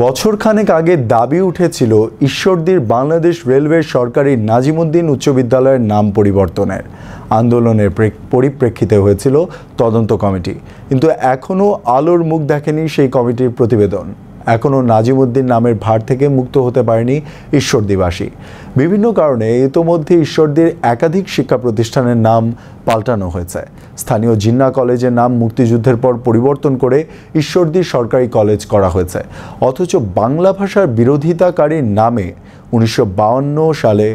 বছর খানেক আগে দাবি উঠেছিল ঈশ্বরদীর বাংলাদেশ রেলওয়ের সরকারি নাজিমুদ্দিন উচ্চ বিদ্যালয়ের নাম পরিবর্তনের আন্দোলনের পরিপ্রেক্ষিতে হয়েছিল তদন্ত কমিটি কিন্তু এখনও আলোর মুখ দেখেনি সেই কমিটির প্রতিবেদন এখনও নাজিমুদ্দিন নামের ভার থেকে মুক্ত হতে পারেনি ঈশ্বরদীবাসী বিভিন্ন কারণে ইতোমধ্যে ঈশ্বরদীর একাধিক শিক্ষা প্রতিষ্ঠানের নাম পাল্টানো হয়েছে স্থানীয় জিন্না কলেজের নাম মুক্তিযুদ্ধের পর পরিবর্তন করে ঈশ্বরদী সরকারি কলেজ করা হয়েছে অথচ বাংলা ভাষার বিরোধিতাকারীর নামে উনিশশো সালে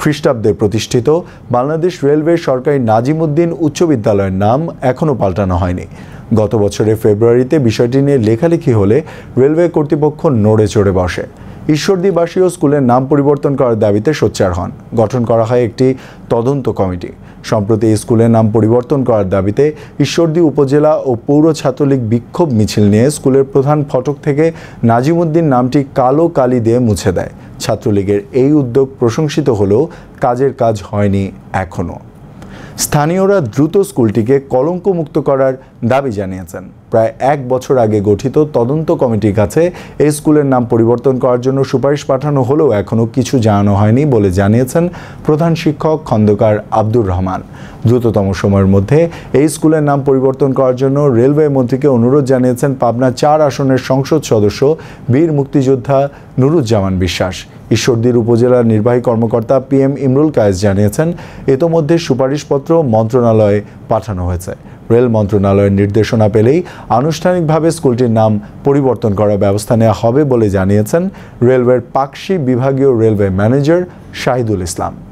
খ্রিস্টাব্দে প্রতিষ্ঠিত বাংলাদেশ রেলওয়ে সরকারি নাজিমুদ্দিন উচ্চ বিদ্যালয়ের নাম এখনও পাল্টানো হয়নি গত বছরের ফেব্রুয়ারিতে বিষয়টি নিয়ে লেখালেখি হলে রেলওয়ে কর্তৃপক্ষ নড়ে চড়ে বসে ঈশ্বরদীবাসীও স্কুলের নাম পরিবর্তন করার দাবিতে সোচ্চার হন গঠন করা হয় একটি তদন্ত কমিটি সম্প্রতি স্কুলের নাম পরিবর্তন করার দাবিতে ঈশ্বরদী উপজেলা ও পৌর ছাত্রলীগ বিক্ষোভ মিছিল নিয়ে স্কুলের প্রধান ফটক থেকে নাজিমুদ্দিন নামটি কালো কালি দিয়ে মুছে দেয় ছাত্রলীগের এই উদ্যোগ প্রশংসিত হলেও কাজের কাজ হয়নি এখনও স্থানীয়রা দ্রুত স্কুলটিকে কলঙ্কমুক্ত করার দাবি জানিয়েছেন প্রায় এক বছর আগে গঠিত তদন্ত কমিটির কাছে এই স্কুলের নাম পরিবর্তন করার জন্য সুপারিশ পাঠানো হলেও এখনও কিছু জানানো হয়নি বলে জানিয়েছেন প্রধান শিক্ষক খন্দকার আব্দুর রহমান দ্রুততম সময়ের মধ্যে এই স্কুলের নাম পরিবর্তন করার জন্য রেলওয়ে মন্ত্রীকে অনুরোধ জানিয়েছেন পাবনা চার আসনের সংসদ সদস্য বীর মুক্তিযোদ্ধা নুরুজ্জামান বিশ্বাস ঈশ্বরদীর উপজেলার নির্বাহী কর্মকর্তা পি এম ইমরুল কায়েস জানিয়েছেন ইতোমধ্যে সুপারিশপত্র মন্ত্রণালয়ে পাঠানো হয়েছে রেল মন্ত্রণালয়ের নির্দেশনা পেলেই আনুষ্ঠানিকভাবে স্কুলটির নাম পরিবর্তন করার ব্যবস্থা নেওয়া হবে বলে জানিয়েছেন রেলওয়ের পাকশি বিভাগীয় রেলওয়ে ম্যানেজার শাহিদুল ইসলাম